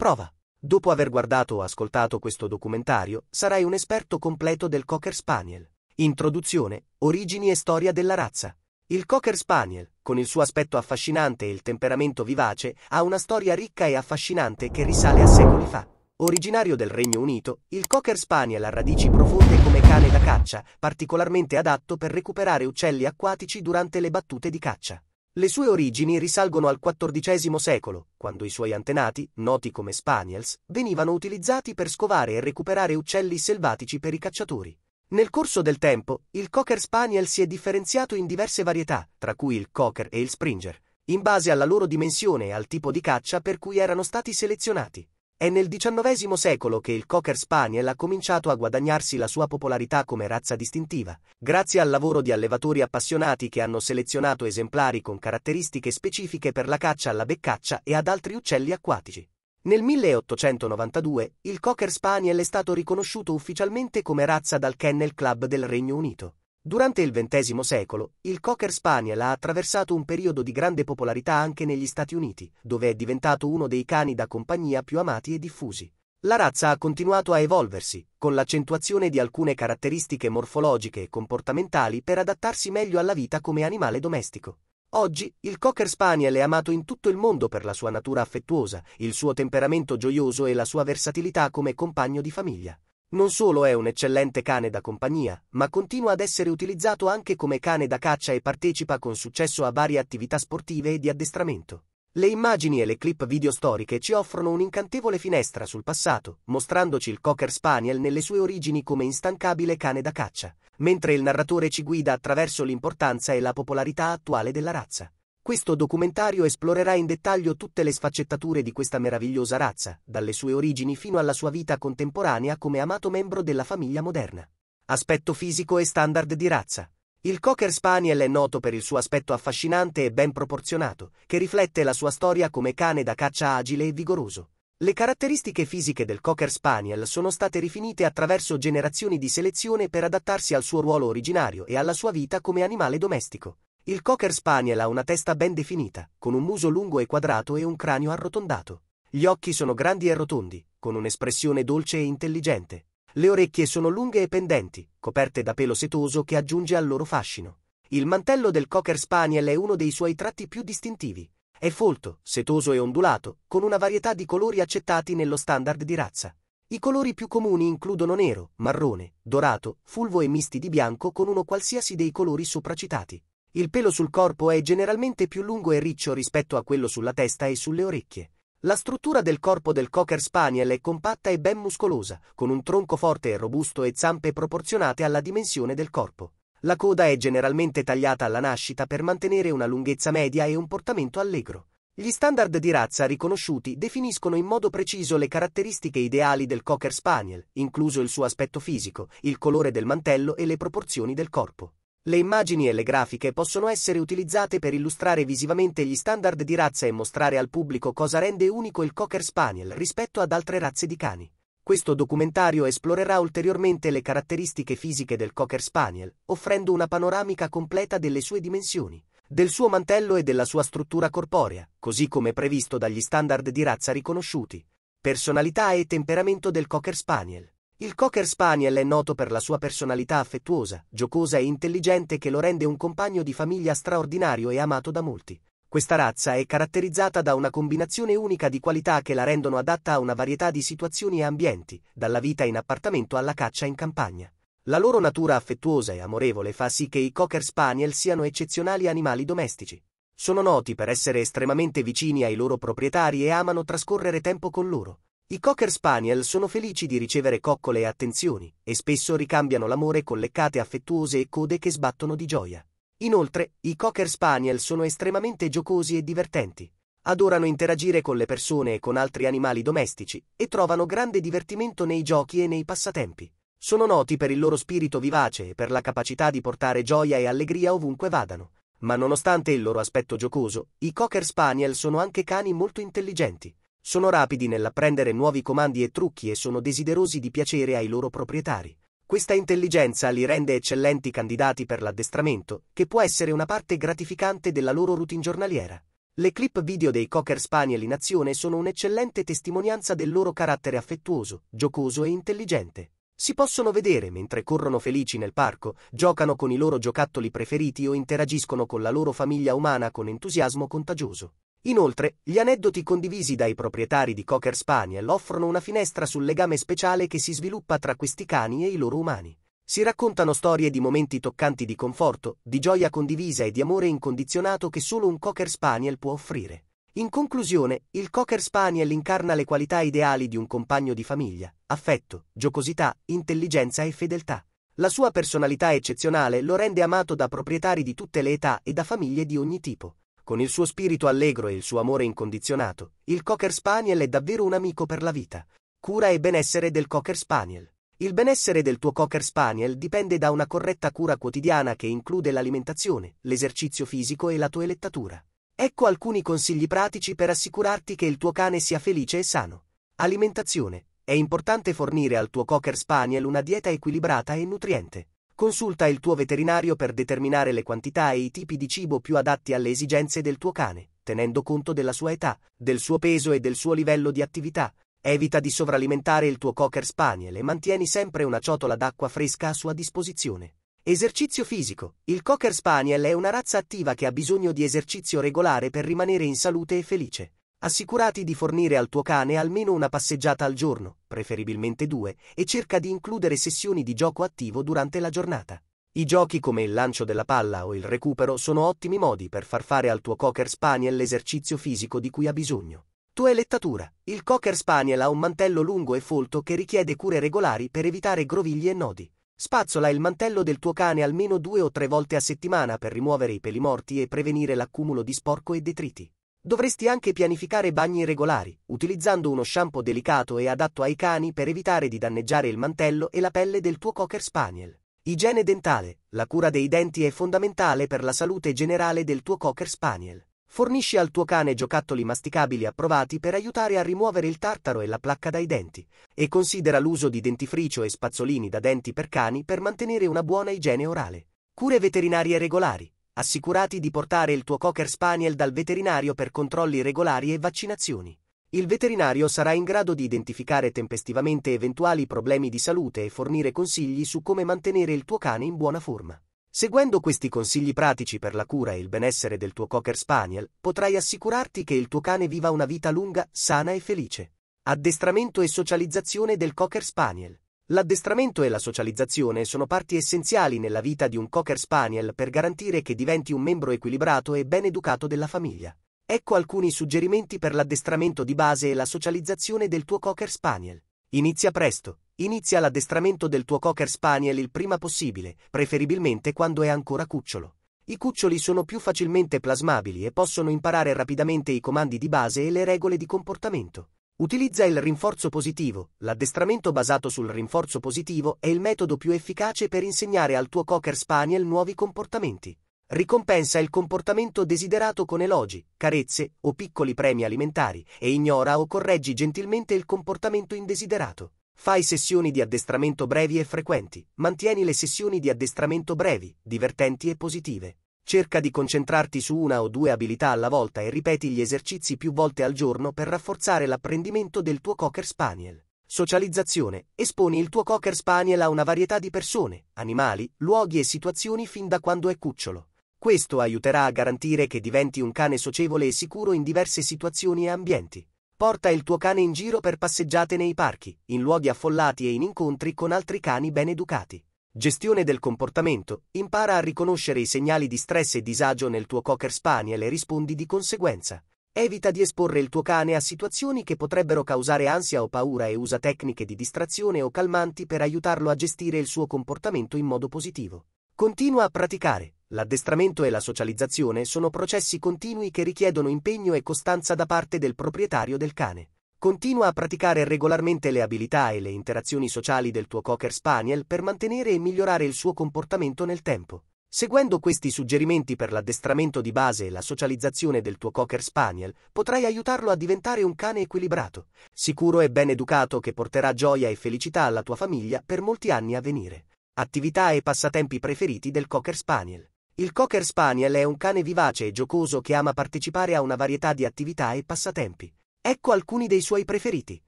Prova. Dopo aver guardato o ascoltato questo documentario, sarai un esperto completo del Cocker Spaniel. Introduzione, origini e storia della razza. Il Cocker Spaniel, con il suo aspetto affascinante e il temperamento vivace, ha una storia ricca e affascinante che risale a secoli fa. Originario del Regno Unito, il Cocker Spaniel ha radici profonde come cane da caccia, particolarmente adatto per recuperare uccelli acquatici durante le battute di caccia. Le sue origini risalgono al XIV secolo, quando i suoi antenati, noti come spaniels, venivano utilizzati per scovare e recuperare uccelli selvatici per i cacciatori. Nel corso del tempo, il cocker spaniel si è differenziato in diverse varietà, tra cui il cocker e il springer, in base alla loro dimensione e al tipo di caccia per cui erano stati selezionati. È nel XIX secolo che il Cocker Spaniel ha cominciato a guadagnarsi la sua popolarità come razza distintiva, grazie al lavoro di allevatori appassionati che hanno selezionato esemplari con caratteristiche specifiche per la caccia alla beccaccia e ad altri uccelli acquatici. Nel 1892 il Cocker Spaniel è stato riconosciuto ufficialmente come razza dal Kennel Club del Regno Unito. Durante il XX secolo, il Cocker Spaniel ha attraversato un periodo di grande popolarità anche negli Stati Uniti, dove è diventato uno dei cani da compagnia più amati e diffusi. La razza ha continuato a evolversi, con l'accentuazione di alcune caratteristiche morfologiche e comportamentali per adattarsi meglio alla vita come animale domestico. Oggi, il Cocker Spaniel è amato in tutto il mondo per la sua natura affettuosa, il suo temperamento gioioso e la sua versatilità come compagno di famiglia. Non solo è un eccellente cane da compagnia, ma continua ad essere utilizzato anche come cane da caccia e partecipa con successo a varie attività sportive e di addestramento. Le immagini e le clip video storiche ci offrono un'incantevole finestra sul passato, mostrandoci il Cocker Spaniel nelle sue origini come instancabile cane da caccia, mentre il narratore ci guida attraverso l'importanza e la popolarità attuale della razza. Questo documentario esplorerà in dettaglio tutte le sfaccettature di questa meravigliosa razza, dalle sue origini fino alla sua vita contemporanea come amato membro della famiglia moderna. Aspetto fisico e standard di razza. Il Cocker Spaniel è noto per il suo aspetto affascinante e ben proporzionato, che riflette la sua storia come cane da caccia agile e vigoroso. Le caratteristiche fisiche del Cocker Spaniel sono state rifinite attraverso generazioni di selezione per adattarsi al suo ruolo originario e alla sua vita come animale domestico. Il Cocker Spaniel ha una testa ben definita, con un muso lungo e quadrato e un cranio arrotondato. Gli occhi sono grandi e rotondi, con un'espressione dolce e intelligente. Le orecchie sono lunghe e pendenti, coperte da pelo setoso che aggiunge al loro fascino. Il mantello del Cocker Spaniel è uno dei suoi tratti più distintivi. È folto, setoso e ondulato, con una varietà di colori accettati nello standard di razza. I colori più comuni includono nero, marrone, dorato, fulvo e misti di bianco con uno qualsiasi dei colori sopracitati. Il pelo sul corpo è generalmente più lungo e riccio rispetto a quello sulla testa e sulle orecchie. La struttura del corpo del Cocker Spaniel è compatta e ben muscolosa, con un tronco forte e robusto e zampe proporzionate alla dimensione del corpo. La coda è generalmente tagliata alla nascita per mantenere una lunghezza media e un portamento allegro. Gli standard di razza riconosciuti definiscono in modo preciso le caratteristiche ideali del Cocker Spaniel, incluso il suo aspetto fisico, il colore del mantello e le proporzioni del corpo. Le immagini e le grafiche possono essere utilizzate per illustrare visivamente gli standard di razza e mostrare al pubblico cosa rende unico il Cocker Spaniel rispetto ad altre razze di cani. Questo documentario esplorerà ulteriormente le caratteristiche fisiche del Cocker Spaniel, offrendo una panoramica completa delle sue dimensioni, del suo mantello e della sua struttura corporea, così come previsto dagli standard di razza riconosciuti. Personalità e temperamento del Cocker Spaniel il Cocker Spaniel è noto per la sua personalità affettuosa, giocosa e intelligente che lo rende un compagno di famiglia straordinario e amato da molti. Questa razza è caratterizzata da una combinazione unica di qualità che la rendono adatta a una varietà di situazioni e ambienti, dalla vita in appartamento alla caccia in campagna. La loro natura affettuosa e amorevole fa sì che i Cocker Spaniel siano eccezionali animali domestici. Sono noti per essere estremamente vicini ai loro proprietari e amano trascorrere tempo con loro. I Cocker Spaniel sono felici di ricevere coccole e attenzioni, e spesso ricambiano l'amore con leccate affettuose e code che sbattono di gioia. Inoltre, i Cocker Spaniel sono estremamente giocosi e divertenti. Adorano interagire con le persone e con altri animali domestici, e trovano grande divertimento nei giochi e nei passatempi. Sono noti per il loro spirito vivace e per la capacità di portare gioia e allegria ovunque vadano. Ma nonostante il loro aspetto giocoso, i Cocker Spaniel sono anche cani molto intelligenti. Sono rapidi nell'apprendere nuovi comandi e trucchi e sono desiderosi di piacere ai loro proprietari. Questa intelligenza li rende eccellenti candidati per l'addestramento, che può essere una parte gratificante della loro routine giornaliera. Le clip video dei Cocker Spaniel in azione sono un'eccellente testimonianza del loro carattere affettuoso, giocoso e intelligente. Si possono vedere mentre corrono felici nel parco, giocano con i loro giocattoli preferiti o interagiscono con la loro famiglia umana con entusiasmo contagioso. Inoltre, gli aneddoti condivisi dai proprietari di Cocker Spaniel offrono una finestra sul legame speciale che si sviluppa tra questi cani e i loro umani. Si raccontano storie di momenti toccanti di conforto, di gioia condivisa e di amore incondizionato che solo un Cocker Spaniel può offrire. In conclusione, il Cocker Spaniel incarna le qualità ideali di un compagno di famiglia, affetto, giocosità, intelligenza e fedeltà. La sua personalità eccezionale lo rende amato da proprietari di tutte le età e da famiglie di ogni tipo. Con il suo spirito allegro e il suo amore incondizionato, il Cocker Spaniel è davvero un amico per la vita. Cura e benessere del Cocker Spaniel. Il benessere del tuo Cocker Spaniel dipende da una corretta cura quotidiana che include l'alimentazione, l'esercizio fisico e la tua elettatura. Ecco alcuni consigli pratici per assicurarti che il tuo cane sia felice e sano. Alimentazione. È importante fornire al tuo Cocker Spaniel una dieta equilibrata e nutriente. Consulta il tuo veterinario per determinare le quantità e i tipi di cibo più adatti alle esigenze del tuo cane, tenendo conto della sua età, del suo peso e del suo livello di attività. Evita di sovralimentare il tuo cocker spaniel e mantieni sempre una ciotola d'acqua fresca a sua disposizione. Esercizio fisico. Il cocker spaniel è una razza attiva che ha bisogno di esercizio regolare per rimanere in salute e felice. Assicurati di fornire al tuo cane almeno una passeggiata al giorno, preferibilmente due, e cerca di includere sessioni di gioco attivo durante la giornata. I giochi come il lancio della palla o il recupero sono ottimi modi per far fare al tuo cocker spaniel l'esercizio fisico di cui ha bisogno. Tua elettatura. Il cocker spaniel ha un mantello lungo e folto che richiede cure regolari per evitare grovigli e nodi. Spazzola il mantello del tuo cane almeno due o tre volte a settimana per rimuovere i peli morti e prevenire l'accumulo di sporco e detriti. Dovresti anche pianificare bagni regolari, utilizzando uno shampoo delicato e adatto ai cani per evitare di danneggiare il mantello e la pelle del tuo cocker spaniel. Igiene dentale. La cura dei denti è fondamentale per la salute generale del tuo cocker spaniel. Fornisci al tuo cane giocattoli masticabili approvati per aiutare a rimuovere il tartaro e la placca dai denti, e considera l'uso di dentifricio e spazzolini da denti per cani per mantenere una buona igiene orale. Cure veterinarie regolari assicurati di portare il tuo Cocker Spaniel dal veterinario per controlli regolari e vaccinazioni. Il veterinario sarà in grado di identificare tempestivamente eventuali problemi di salute e fornire consigli su come mantenere il tuo cane in buona forma. Seguendo questi consigli pratici per la cura e il benessere del tuo Cocker Spaniel, potrai assicurarti che il tuo cane viva una vita lunga, sana e felice. Addestramento e socializzazione del Cocker Spaniel. L'addestramento e la socializzazione sono parti essenziali nella vita di un cocker spaniel per garantire che diventi un membro equilibrato e ben educato della famiglia. Ecco alcuni suggerimenti per l'addestramento di base e la socializzazione del tuo cocker spaniel. Inizia presto. Inizia l'addestramento del tuo cocker spaniel il prima possibile, preferibilmente quando è ancora cucciolo. I cuccioli sono più facilmente plasmabili e possono imparare rapidamente i comandi di base e le regole di comportamento. Utilizza il rinforzo positivo. L'addestramento basato sul rinforzo positivo è il metodo più efficace per insegnare al tuo cocker spaniel nuovi comportamenti. Ricompensa il comportamento desiderato con elogi, carezze o piccoli premi alimentari e ignora o correggi gentilmente il comportamento indesiderato. Fai sessioni di addestramento brevi e frequenti. Mantieni le sessioni di addestramento brevi, divertenti e positive. Cerca di concentrarti su una o due abilità alla volta e ripeti gli esercizi più volte al giorno per rafforzare l'apprendimento del tuo cocker spaniel. Socializzazione. Esponi il tuo cocker spaniel a una varietà di persone, animali, luoghi e situazioni fin da quando è cucciolo. Questo aiuterà a garantire che diventi un cane socievole e sicuro in diverse situazioni e ambienti. Porta il tuo cane in giro per passeggiate nei parchi, in luoghi affollati e in incontri con altri cani ben educati. Gestione del comportamento. Impara a riconoscere i segnali di stress e disagio nel tuo cocker spaniel e rispondi di conseguenza. Evita di esporre il tuo cane a situazioni che potrebbero causare ansia o paura e usa tecniche di distrazione o calmanti per aiutarlo a gestire il suo comportamento in modo positivo. Continua a praticare. L'addestramento e la socializzazione sono processi continui che richiedono impegno e costanza da parte del proprietario del cane. Continua a praticare regolarmente le abilità e le interazioni sociali del tuo cocker spaniel per mantenere e migliorare il suo comportamento nel tempo. Seguendo questi suggerimenti per l'addestramento di base e la socializzazione del tuo cocker spaniel, potrai aiutarlo a diventare un cane equilibrato, sicuro e ben educato che porterà gioia e felicità alla tua famiglia per molti anni a venire. Attività e passatempi preferiti del cocker spaniel. Il cocker spaniel è un cane vivace e giocoso che ama partecipare a una varietà di attività e passatempi. Ecco alcuni dei suoi preferiti.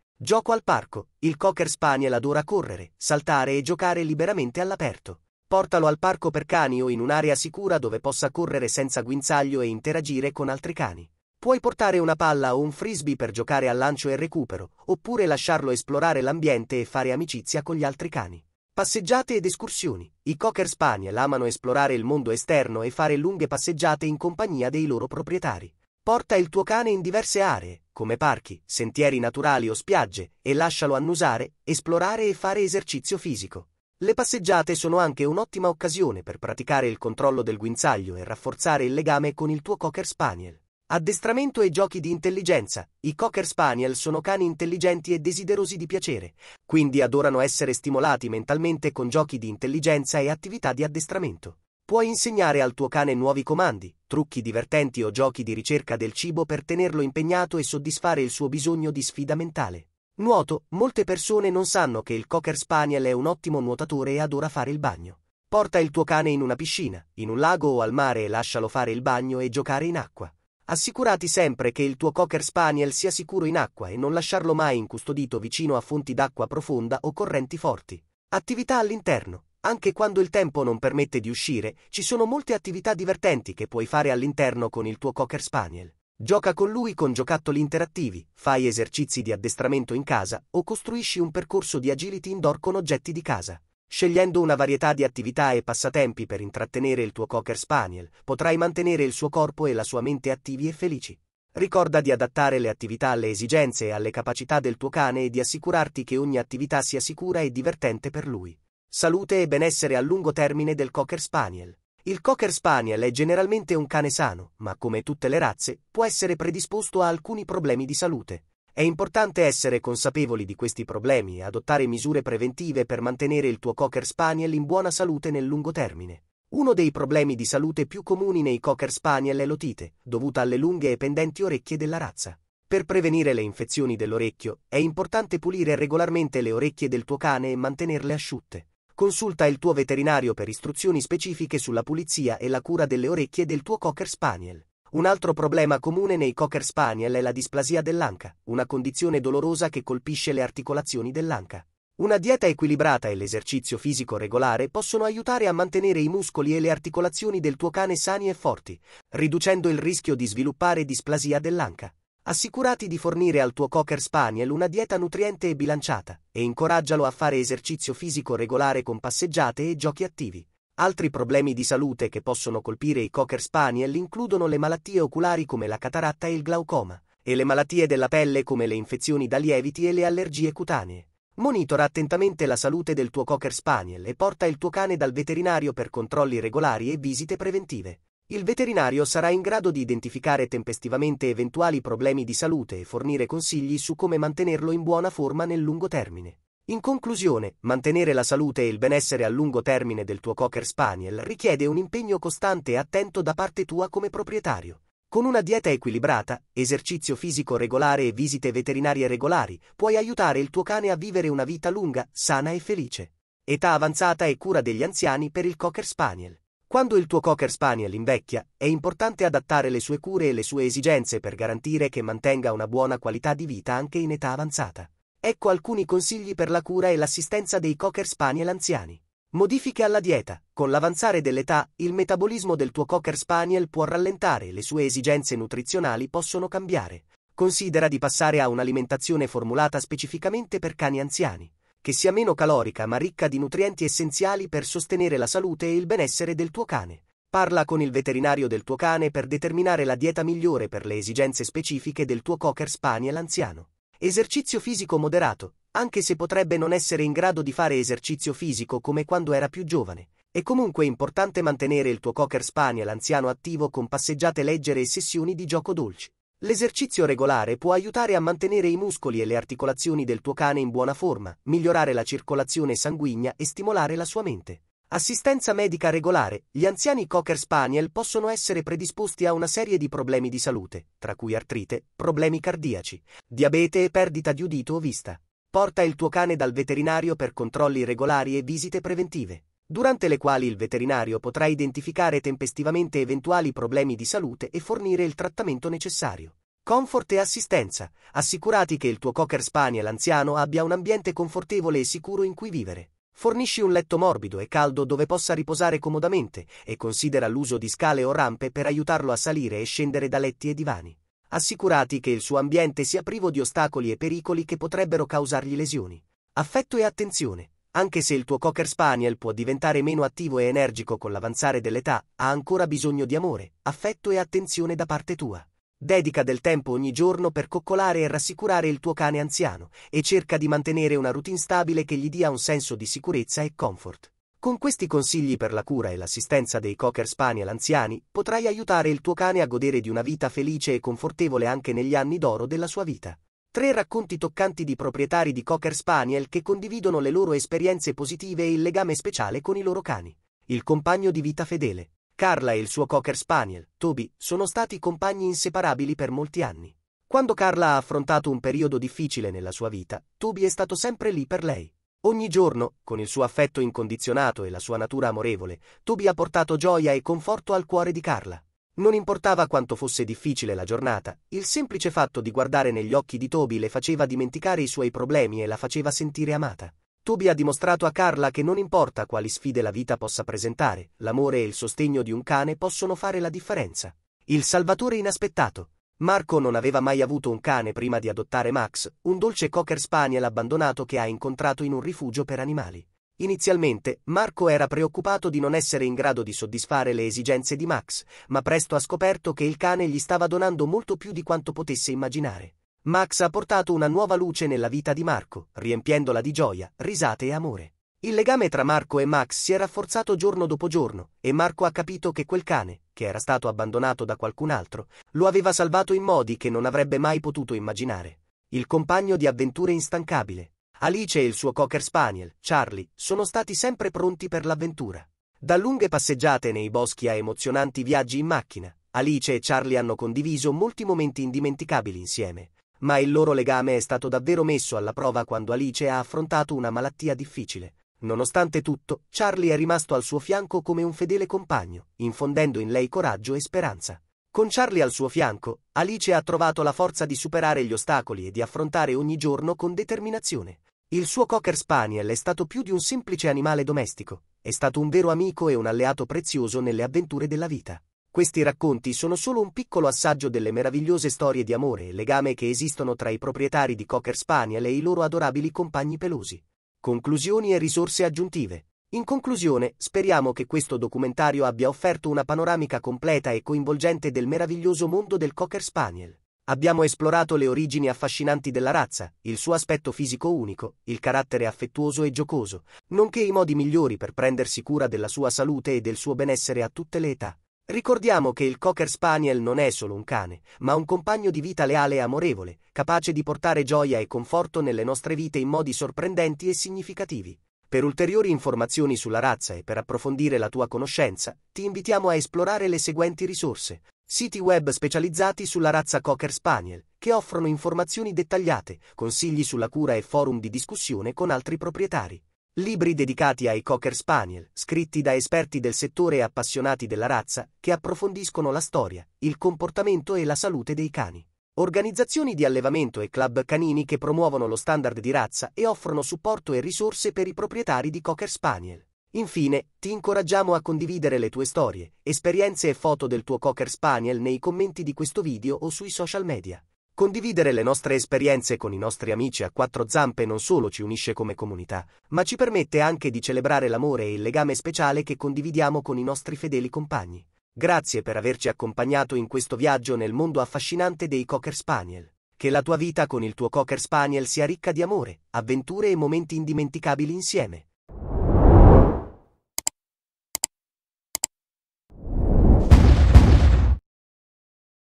Gioco al parco. Il cocker spaniel adora correre, saltare e giocare liberamente all'aperto. Portalo al parco per cani o in un'area sicura dove possa correre senza guinzaglio e interagire con altri cani. Puoi portare una palla o un frisbee per giocare al lancio e recupero, oppure lasciarlo esplorare l'ambiente e fare amicizia con gli altri cani. Passeggiate ed escursioni. I cocker spaniel amano esplorare il mondo esterno e fare lunghe passeggiate in compagnia dei loro proprietari. Porta il tuo cane in diverse aree, come parchi, sentieri naturali o spiagge, e lascialo annusare, esplorare e fare esercizio fisico. Le passeggiate sono anche un'ottima occasione per praticare il controllo del guinzaglio e rafforzare il legame con il tuo cocker spaniel. Addestramento e giochi di intelligenza. I cocker spaniel sono cani intelligenti e desiderosi di piacere, quindi adorano essere stimolati mentalmente con giochi di intelligenza e attività di addestramento. Puoi insegnare al tuo cane nuovi comandi, trucchi divertenti o giochi di ricerca del cibo per tenerlo impegnato e soddisfare il suo bisogno di sfida mentale. Nuoto, molte persone non sanno che il Cocker Spaniel è un ottimo nuotatore e adora fare il bagno. Porta il tuo cane in una piscina, in un lago o al mare e lascialo fare il bagno e giocare in acqua. Assicurati sempre che il tuo Cocker Spaniel sia sicuro in acqua e non lasciarlo mai incustodito vicino a fonti d'acqua profonda o correnti forti. Attività all'interno. Anche quando il tempo non permette di uscire, ci sono molte attività divertenti che puoi fare all'interno con il tuo cocker spaniel. Gioca con lui con giocattoli interattivi, fai esercizi di addestramento in casa o costruisci un percorso di agility indoor con oggetti di casa. Scegliendo una varietà di attività e passatempi per intrattenere il tuo cocker spaniel, potrai mantenere il suo corpo e la sua mente attivi e felici. Ricorda di adattare le attività alle esigenze e alle capacità del tuo cane e di assicurarti che ogni attività sia sicura e divertente per lui salute e benessere a lungo termine del Cocker Spaniel. Il Cocker Spaniel è generalmente un cane sano, ma come tutte le razze, può essere predisposto a alcuni problemi di salute. È importante essere consapevoli di questi problemi e adottare misure preventive per mantenere il tuo Cocker Spaniel in buona salute nel lungo termine. Uno dei problemi di salute più comuni nei Cocker Spaniel è l'otite, dovuta alle lunghe e pendenti orecchie della razza. Per prevenire le infezioni dell'orecchio, è importante pulire regolarmente le orecchie del tuo cane e mantenerle asciutte. Consulta il tuo veterinario per istruzioni specifiche sulla pulizia e la cura delle orecchie del tuo cocker spaniel. Un altro problema comune nei cocker spaniel è la displasia dell'anca, una condizione dolorosa che colpisce le articolazioni dell'anca. Una dieta equilibrata e l'esercizio fisico regolare possono aiutare a mantenere i muscoli e le articolazioni del tuo cane sani e forti, riducendo il rischio di sviluppare displasia dell'anca. Assicurati di fornire al tuo Cocker Spaniel una dieta nutriente e bilanciata, e incoraggialo a fare esercizio fisico regolare con passeggiate e giochi attivi. Altri problemi di salute che possono colpire i Cocker Spaniel includono le malattie oculari come la cataratta e il glaucoma, e le malattie della pelle come le infezioni da lieviti e le allergie cutanee. Monitora attentamente la salute del tuo Cocker Spaniel e porta il tuo cane dal veterinario per controlli regolari e visite preventive il veterinario sarà in grado di identificare tempestivamente eventuali problemi di salute e fornire consigli su come mantenerlo in buona forma nel lungo termine. In conclusione, mantenere la salute e il benessere a lungo termine del tuo cocker spaniel richiede un impegno costante e attento da parte tua come proprietario. Con una dieta equilibrata, esercizio fisico regolare e visite veterinarie regolari, puoi aiutare il tuo cane a vivere una vita lunga, sana e felice. Età avanzata e cura degli anziani per il cocker spaniel. Quando il tuo cocker spaniel invecchia, è importante adattare le sue cure e le sue esigenze per garantire che mantenga una buona qualità di vita anche in età avanzata. Ecco alcuni consigli per la cura e l'assistenza dei cocker spaniel anziani. Modifiche alla dieta. Con l'avanzare dell'età, il metabolismo del tuo cocker spaniel può rallentare e le sue esigenze nutrizionali possono cambiare. Considera di passare a un'alimentazione formulata specificamente per cani anziani che sia meno calorica ma ricca di nutrienti essenziali per sostenere la salute e il benessere del tuo cane. Parla con il veterinario del tuo cane per determinare la dieta migliore per le esigenze specifiche del tuo cocker spaniel anziano. Esercizio fisico moderato, anche se potrebbe non essere in grado di fare esercizio fisico come quando era più giovane. È comunque importante mantenere il tuo cocker spaniel anziano attivo con passeggiate leggere e sessioni di gioco dolci. L'esercizio regolare può aiutare a mantenere i muscoli e le articolazioni del tuo cane in buona forma, migliorare la circolazione sanguigna e stimolare la sua mente. Assistenza medica regolare. Gli anziani Cocker Spaniel possono essere predisposti a una serie di problemi di salute, tra cui artrite, problemi cardiaci, diabete e perdita di udito o vista. Porta il tuo cane dal veterinario per controlli regolari e visite preventive durante le quali il veterinario potrà identificare tempestivamente eventuali problemi di salute e fornire il trattamento necessario. Comfort e assistenza. Assicurati che il tuo cocker spaniel anziano abbia un ambiente confortevole e sicuro in cui vivere. Fornisci un letto morbido e caldo dove possa riposare comodamente e considera l'uso di scale o rampe per aiutarlo a salire e scendere da letti e divani. Assicurati che il suo ambiente sia privo di ostacoli e pericoli che potrebbero causargli lesioni. Affetto e attenzione anche se il tuo cocker spaniel può diventare meno attivo e energico con l'avanzare dell'età, ha ancora bisogno di amore, affetto e attenzione da parte tua. Dedica del tempo ogni giorno per coccolare e rassicurare il tuo cane anziano e cerca di mantenere una routine stabile che gli dia un senso di sicurezza e comfort. Con questi consigli per la cura e l'assistenza dei cocker spaniel anziani potrai aiutare il tuo cane a godere di una vita felice e confortevole anche negli anni d'oro della sua vita. Tre racconti toccanti di proprietari di Cocker Spaniel che condividono le loro esperienze positive e il legame speciale con i loro cani. Il compagno di vita fedele. Carla e il suo Cocker Spaniel, Toby, sono stati compagni inseparabili per molti anni. Quando Carla ha affrontato un periodo difficile nella sua vita, Toby è stato sempre lì per lei. Ogni giorno, con il suo affetto incondizionato e la sua natura amorevole, Toby ha portato gioia e conforto al cuore di Carla. Non importava quanto fosse difficile la giornata, il semplice fatto di guardare negli occhi di Toby le faceva dimenticare i suoi problemi e la faceva sentire amata. Toby ha dimostrato a Carla che non importa quali sfide la vita possa presentare, l'amore e il sostegno di un cane possono fare la differenza. Il salvatore inaspettato. Marco non aveva mai avuto un cane prima di adottare Max, un dolce cocker spaniel abbandonato che ha incontrato in un rifugio per animali. Inizialmente, Marco era preoccupato di non essere in grado di soddisfare le esigenze di Max, ma presto ha scoperto che il cane gli stava donando molto più di quanto potesse immaginare. Max ha portato una nuova luce nella vita di Marco, riempiendola di gioia, risate e amore. Il legame tra Marco e Max si è rafforzato giorno dopo giorno, e Marco ha capito che quel cane, che era stato abbandonato da qualcun altro, lo aveva salvato in modi che non avrebbe mai potuto immaginare. Il compagno di avventure instancabile, Alice e il suo cocker spaniel, Charlie, sono stati sempre pronti per l'avventura. Da lunghe passeggiate nei boschi a emozionanti viaggi in macchina, Alice e Charlie hanno condiviso molti momenti indimenticabili insieme, ma il loro legame è stato davvero messo alla prova quando Alice ha affrontato una malattia difficile. Nonostante tutto, Charlie è rimasto al suo fianco come un fedele compagno, infondendo in lei coraggio e speranza. Con Charlie al suo fianco, Alice ha trovato la forza di superare gli ostacoli e di affrontare ogni giorno con determinazione. Il suo cocker spaniel è stato più di un semplice animale domestico, è stato un vero amico e un alleato prezioso nelle avventure della vita. Questi racconti sono solo un piccolo assaggio delle meravigliose storie di amore e legame che esistono tra i proprietari di cocker spaniel e i loro adorabili compagni pelosi. Conclusioni e risorse aggiuntive. In conclusione, speriamo che questo documentario abbia offerto una panoramica completa e coinvolgente del meraviglioso mondo del cocker spaniel. Abbiamo esplorato le origini affascinanti della razza, il suo aspetto fisico unico, il carattere affettuoso e giocoso, nonché i modi migliori per prendersi cura della sua salute e del suo benessere a tutte le età. Ricordiamo che il Cocker Spaniel non è solo un cane, ma un compagno di vita leale e amorevole, capace di portare gioia e conforto nelle nostre vite in modi sorprendenti e significativi. Per ulteriori informazioni sulla razza e per approfondire la tua conoscenza, ti invitiamo a esplorare le seguenti risorse. Siti web specializzati sulla razza Cocker Spaniel, che offrono informazioni dettagliate, consigli sulla cura e forum di discussione con altri proprietari. Libri dedicati ai Cocker Spaniel, scritti da esperti del settore e appassionati della razza, che approfondiscono la storia, il comportamento e la salute dei cani. Organizzazioni di allevamento e club canini che promuovono lo standard di razza e offrono supporto e risorse per i proprietari di Cocker Spaniel. Infine, ti incoraggiamo a condividere le tue storie, esperienze e foto del tuo Cocker Spaniel nei commenti di questo video o sui social media. Condividere le nostre esperienze con i nostri amici a quattro zampe non solo ci unisce come comunità, ma ci permette anche di celebrare l'amore e il legame speciale che condividiamo con i nostri fedeli compagni. Grazie per averci accompagnato in questo viaggio nel mondo affascinante dei Cocker Spaniel. Che la tua vita con il tuo Cocker Spaniel sia ricca di amore, avventure e momenti indimenticabili insieme.